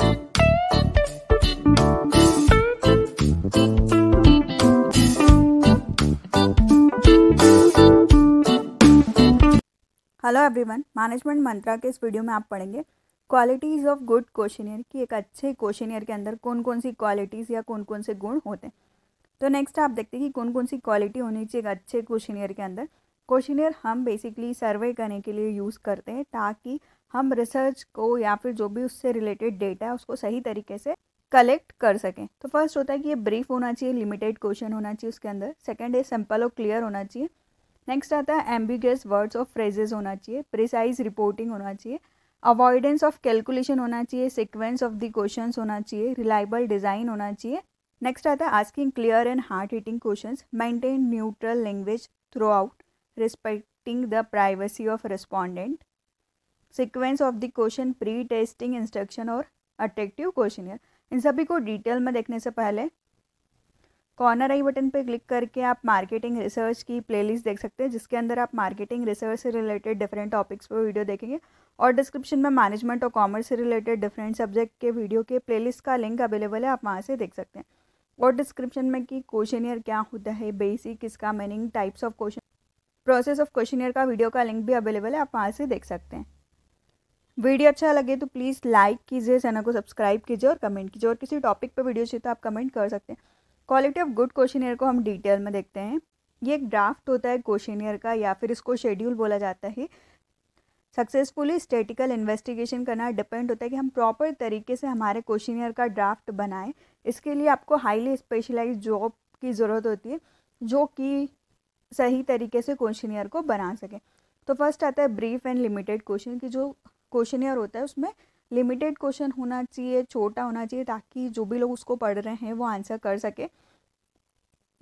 hello everyone management मंत्रा के इस video में आप पढ़ेंगे क्वालिटीज़ ऑफ गुड क्वेश्चनियर की एक अच्छे क्वेश्चनियर के अंदर कौन कौन सी क्वालिटीज़ या कौन कौन से गुण होते हैं तो नेक्स्ट आप देखते हैं कि कौन कौन सी क्वालिटी होनी चाहिए एक अच्छे क्वेश्चनियर के अंदर क्वेश्चनियर हम बेसिकली सर्वे करने के लिए यूज़ करते हैं ताकि हम रिसर्च को या फिर जो भी उससे रिलेटेड डेटा है उसको सही तरीके से कलेक्ट कर सकें तो फर्स्ट होता है कि ये ब्रीफ होना चाहिए लिमिटेड क्वेश्चन होना चाहिए उसके अंदर सेकेंड है सिंपल और क्लियर होना चाहिए नेक्स्ट आता है एम्बिगस वर्ड्स और फ्रेजेस होना चाहिए प्रिसाइज रिपोर्टिंग होना चाहिए अवॉइडेंस ऑफ कैलकुलेशन होना चाहिए सिक्वेंस ऑफ द क्वेश्चन होना चाहिए रिलायबल डिज़ाइन होना चाहिए नेक्स्ट आता है asking clear and heart hitting question maintain neutral language throughout respecting the privacy of respondent sequence of the question pre testing instruction और attractive question इन सभी को डिटेल में देखने से पहले कॉर्नर आई बटन पर क्लिक करके आप मार्केटिंग रिसर्च की प्लेलिस्ट देख सकते हैं जिसके अंदर आप मार्केटिंग रिसर्च से रिलेटेड डिफरेंट टॉपिक्स पर वीडियो देखेंगे और डिस्क्रिप्शन में मैनेजमेंट और कॉमर्स से रिलेटेड डिफरेंट सब्जेक्ट के वीडियो के प्लेलिस्ट का लिंक अवेलेबल है आप वहाँ से देख सकते हैं और डिस्क्रिप्शन में कि ईयर क्या होता है बेसिक इसका meaning types of question process of year का वीडियो का लिंक भी अवेलेबल है आप वहाँ से देख सकते हैं वीडियो अच्छा लगे तो प्लीज़ लाइक कीजिए चैनल को सब्सक्राइब कीजिए और कमेंट कीजिए और किसी टॉपिक पर वीडियो चाहिए तो आप कमेंट कर सकते हैं क्वालिटी ऑफ गुड क्वेश्चन को हम डिटेल में देखते हैं ये एक ड्राफ्ट होता है क्वेश्चन का या फिर इसको शेड्यूल बोला जाता है सक्सेसफुली स्टेटिकल इन्वेस्टिगेशन करना डिपेंड होता है कि हम प्रॉपर तरीके से हमारे क्वेश्चन का ड्राफ्ट बनाएं इसके लिए आपको हाईली स्पेशलाइज जॉब की ज़रूरत होती है जो कि सही तरीके से क्वेश्चन को बना सकें तो फर्स्ट आता है ब्रीफ एंड लिमिटेड क्वेश्चन कि जो क्वेश्चन होता है उसमें लिमिटेड क्वेश्चन होना चाहिए छोटा होना चाहिए ताकि जो भी लोग उसको पढ़ रहे हैं वो आंसर कर सके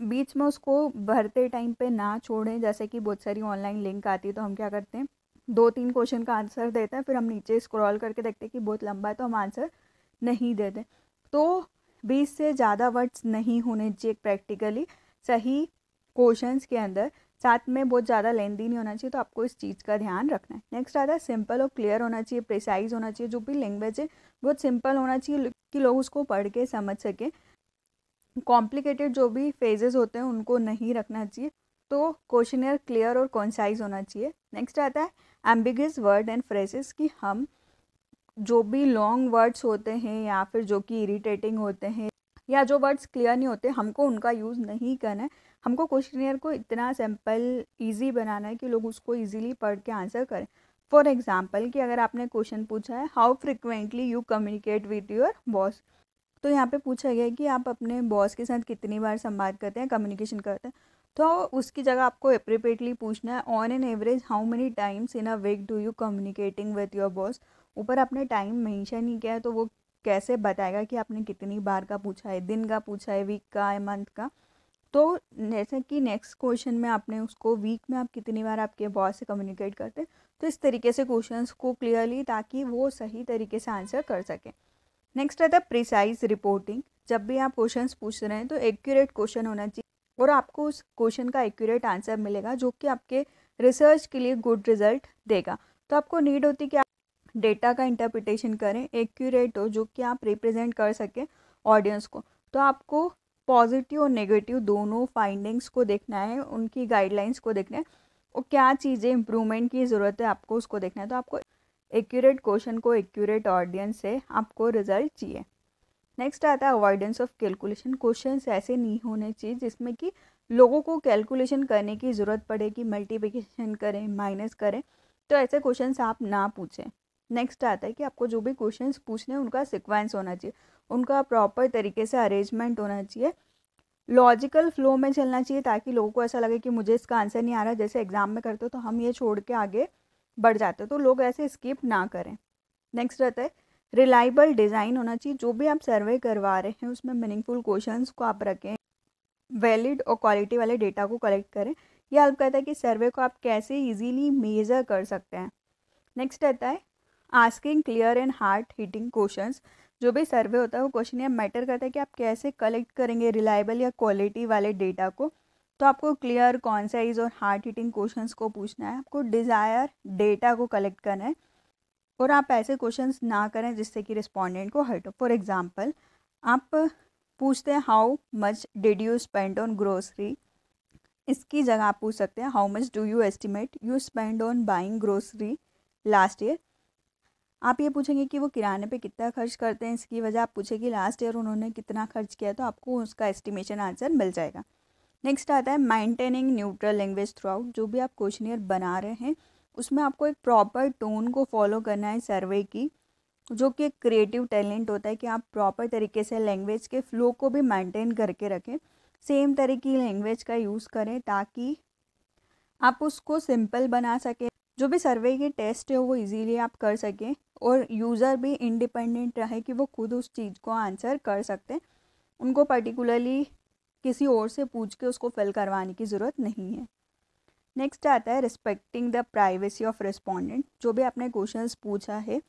बीच में उसको भरते टाइम पे ना छोड़ें जैसे कि बहुत सारी ऑनलाइन लिंक आती है तो हम क्या करते हैं दो तीन क्वेश्चन का आंसर देते हैं फिर हम नीचे स्क्रॉल करके देखते हैं कि बहुत लंबा है तो हम आंसर नहीं देते तो बीस से ज़्यादा वर्ड्स नहीं होने चाहिए प्रैक्टिकली सही क्वेश्चंस के अंदर साथ में बहुत ज़्यादा लेंदी नहीं होना चाहिए तो आपको इस चीज़ का ध्यान रखना है नेक्स्ट आता है सिंपल और क्लियर होना चाहिए प्रिसाइज होना चाहिए जो भी लैंग्वेज है बहुत सिंपल होना चाहिए कि लोग उसको पढ़ के समझ सकें कॉम्प्लिकेटेड जो भी फेजेस होते हैं उनको नहीं रखना चाहिए तो क्वेश्चनर क्लियर और कॉन्साइज होना चाहिए नेक्स्ट आता है एम्बिगस वर्ड एंड फ्रेजेस कि हम जो भी लॉन्ग वर्ड्स होते हैं या फिर जो कि इरीटेटिंग होते हैं या जो वर्ड्स क्लियर नहीं होते हमको उनका यूज़ नहीं करना है हमको क्वेश्चनियर को इतना सिंपल ईजी बनाना है कि लोग उसको ईजीली पढ़ के आंसर करें फॉर एग्ज़ाम्पल कि अगर आपने क्वेश्चन पूछा है how frequently you communicate with your boss तो यहाँ पे पूछा गया कि आप अपने बॉस के साथ कितनी बार संवाद करते हैं कम्युनिकेशन करते हैं तो उसकी जगह आपको अप्रिपेटली पूछना है on an average how many times in a week do you communicating with your boss ऊपर आपने टाइम मेंशन ही किया है तो वो कैसे बताएगा कि आपने कितनी बार का पूछा है दिन का पूछा है वीक का है मंथ का तो जैसे कि नेक्स्ट क्वेश्चन में आपने उसको वीक में आप कितनी बार आपके बॉस से कम्युनिकेट करते हैं तो इस तरीके से क्वेश्चंस को क्लियरली ताकि वो सही तरीके से आंसर कर सकें नेक्स्ट रहता है प्रिसाइज रिपोर्टिंग जब भी आप क्वेश्चंस पूछ रहे हैं तो एक्यूरेट क्वेश्चन होना चाहिए और आपको उस क्वेश्चन का एक्यूरेट आंसर मिलेगा जो कि आपके रिसर्च के लिए गुड रिजल्ट देगा तो आपको नीड होती है कि डेटा का इंटरप्रिटेशन करें एक्यूरेट हो जो कि आप रिप्रेजेंट कर सकें ऑडियंस को तो आपको पॉजिटिव और नेगेटिव दोनों फाइंडिंग्स को देखना है उनकी गाइडलाइंस को देखना है और क्या चीज़ें इम्प्रूवमेंट की ज़रूरत है आपको उसको देखना है तो आपको एक्यूरेट क्वेश्चन को एक्यूरेट ऑडियंस से आपको रिजल्ट चाहिए नेक्स्ट आता है अवॉइडेंस ऑफ कैलकुलेशन क्वेश्चन ऐसे नहीं होने चाहिए जिसमें कि लोगों को कैलकुलेशन करने की ज़रूरत पड़े कि मल्टीप्लिकेशन करें माइनस करें तो ऐसे क्वेश्चन आप ना पूछें नेक्स्ट आता है कि आपको जो भी क्वेश्चन पूछने हैं उनका सिक्वेंस होना चाहिए उनका प्रॉपर तरीके से अरेंजमेंट होना चाहिए लॉजिकल फ्लो में चलना चाहिए ताकि लोगों को ऐसा लगे कि मुझे इसका आंसर नहीं आ रहा जैसे एग्ज़ाम में करते हो तो हम ये छोड़ के आगे बढ़ जाते हो तो लोग ऐसे स्किप ना करें नेक्स्ट रहता है रिलायबल डिज़ाइन होना चाहिए जो भी आप सर्वे करवा रहे हैं उसमें मीनिंगफुल क्वेश्चन को आप रखें वैलिड और क्वालिटी वाले डेटा को कलेक्ट करें यह हेल्प करता है कि सर्वे को आप कैसे ईजीली मेज़र कर सकते हैं नेक्स्ट रहता है asking clear and heart hitting question जो भी सर्वे होता है वो क्वेश्चन ये मैटर करता है कि आप कैसे कलेक्ट करेंगे रिलायबल या क्वालिटी वाले डेटा को तो आपको क्लियर कॉन्साइज और हार्ट हिटिंग क्वेश्चन को पूछना है आपको डिज़ायर डेटा को कलेक्ट करना है और आप ऐसे क्वेश्चन ना करें जिससे कि रिस्पोंडेंट को हर्ट हो फॉर एग्जाम्पल आप पूछते हैं how much did you spend on grocery इसकी जगह आप पूछ सकते हैं how much do you estimate you spend on buying grocery last year आप ये पूछेंगे कि वो किराने पे कितना खर्च करते हैं इसकी वजह आप पूछेंगे लास्ट ईयर उन्होंने कितना खर्च किया तो आपको उसका एस्टिमेशन आंसर मिल जाएगा नेक्स्ट आता है maintaining neutral language throughout जो भी आप क्वेश्चन ईयर बना रहे हैं उसमें आपको एक प्रॉपर टोन को फॉलो करना है सर्वे की जो कि एक क्रिएटिव टैलेंट होता है कि आप प्रॉपर तरीके से लैंग्वेज के फ्लो को भी मैंटेन करके रखें सेम तरह की लैंग्वेज का यूज़ करें ताकि आप उसको सिंपल बना सकें जो भी सर्वे के टेस्ट है वो इजीली आप कर सकें और यूज़र भी इंडिपेंडेंट रहे कि वो खुद उस चीज़ को आंसर कर सकते हैं उनको पर्टिकुलरली किसी और से पूछ के उसको फिल करवाने की ज़रूरत नहीं है नेक्स्ट आता है respecting the privacy of respondent जो भी आपने क्वेश्चन पूछा है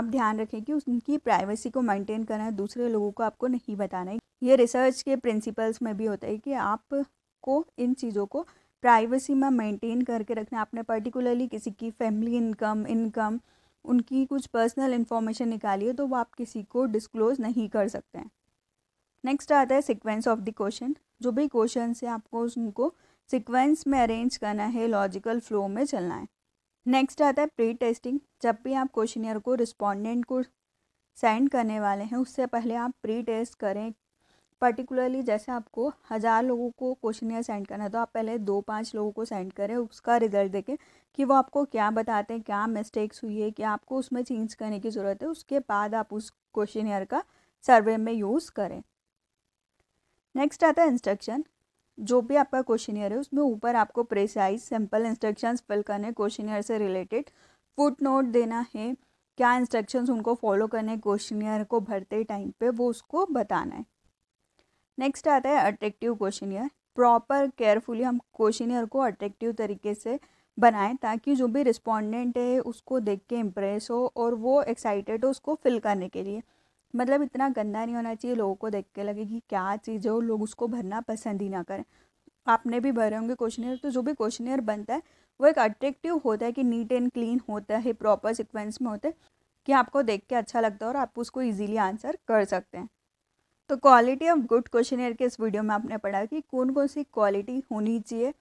आप ध्यान रखें कि उनकी प्राइवेसी को मेंटेन करना है दूसरे लोगों को आपको नहीं बताना है ये रिसर्च के प्रिंसिपल्स में भी होता है कि आपको इन चीज़ों को प्राइवेसी में मेंटेन करके रखना आपने पर्टिकुलरली किसी की फैमिली इनकम इनकम उनकी कुछ पर्सनल इन्फॉर्मेशन निकाली है तो वो आप किसी को डिस्क्लोज नहीं कर सकते हैं नेक्स्ट आता है सिक्वेंस ऑफ द क्वेश्चन जो भी क्वेश्चन है आपको उनको सिक्वेंस में अरेंज करना है लॉजिकल फ्लो में चलना है नेक्स्ट आता है प्री टेस्टिंग जब भी आप क्वेश्चनियर को रिस्पॉन्डेंट को सेंड करने वाले हैं उससे पहले आप प्री टेस्ट करें पर्टिकुलरली जैसे आपको हज़ार लोगों को क्वेश्चनियर सेंड करना है तो आप पहले दो पाँच लोगों को सेंड करें उसका रिज़ल्ट देखें कि वो आपको क्या बताते हैं क्या मिस्टेक्स हुई है क्या आपको उसमें चेंज करने की ज़रूरत है उसके बाद आप उस ईयर का सर्वे में यूज़ करें नेक्स्ट आता है इंस्ट्रक्शन जो भी आपका क्वेश्चन है उसमें ऊपर आपको प्रेसाइज सिंपल इंस्ट्रक्शन फिल करने क्वेश्चनियर से रिलेटेड फुट नोट देना है क्या इंस्ट्रक्शंस उनको फॉलो करने क्वेश्चनियर को भरते टाइम पे वो उसको बताना है नेक्स्ट आता है अट्रैक्टिव क्वेश्चन प्रॉपर केयरफुली हम क्वेश्चन को अट्रैक्टिव तरीके से बनाएं ताकि जो भी रिस्पॉन्डेंट है उसको देख के इम्प्रेस हो और वो एक्साइटेड हो उसको फिल करने के लिए मतलब इतना गंदा नहीं होना चाहिए लोगों को देख के लगे कि क्या चीज़ है और लोग उसको भरना पसंद ही ना करें आपने भी भरे होंगे क्वेश्चनियर तो जो भी क्वेश्चनियर बनता है वो एक अट्रैक्टिव होता है कि नीट एंड क्लीन होता है प्रॉपर सिक्वेंस में होता है कि आपको देख के अच्छा लगता है और आप उसको ईजिली आंसर कर सकते हैं तो quality of good questionnaire के इस वीडियो में आपने पढ़ा कि कौन कौन सी क्वालिटी होनी चाहिए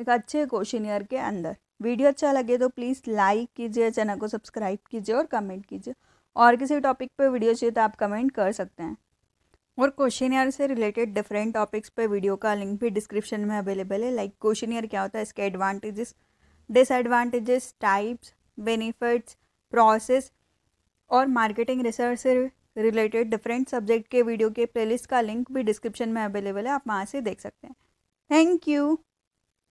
एक अच्छे क्वेश्चन ईयर के अंदर वीडियो अच्छा लगे तो प्लीज़ लाइक कीजिए चैनल को सब्सक्राइब कीजिए और कमेंट कीजिए और किसी टॉपिक पे वीडियो चाहिए तो आप कमेंट कर सकते हैं और क्वेश्चन ईयर से रिलेटेड डिफरेंट टॉपिक्स पे वीडियो का लिंक भी डिस्क्रिप्शन में अवेलेबल है लाइक क्वेश्चन ईयर क्या होता है इसके advantages disadvantages types benefits process और मार्केटिंग रिसर्च से रिलेटेड डिफरेंट सब्जेक्ट के वीडियो के प्लेलिस्ट का लिंक भी डिस्क्रिप्शन में अवेलेबल है आप वहाँ से देख सकते हैं थैंक यू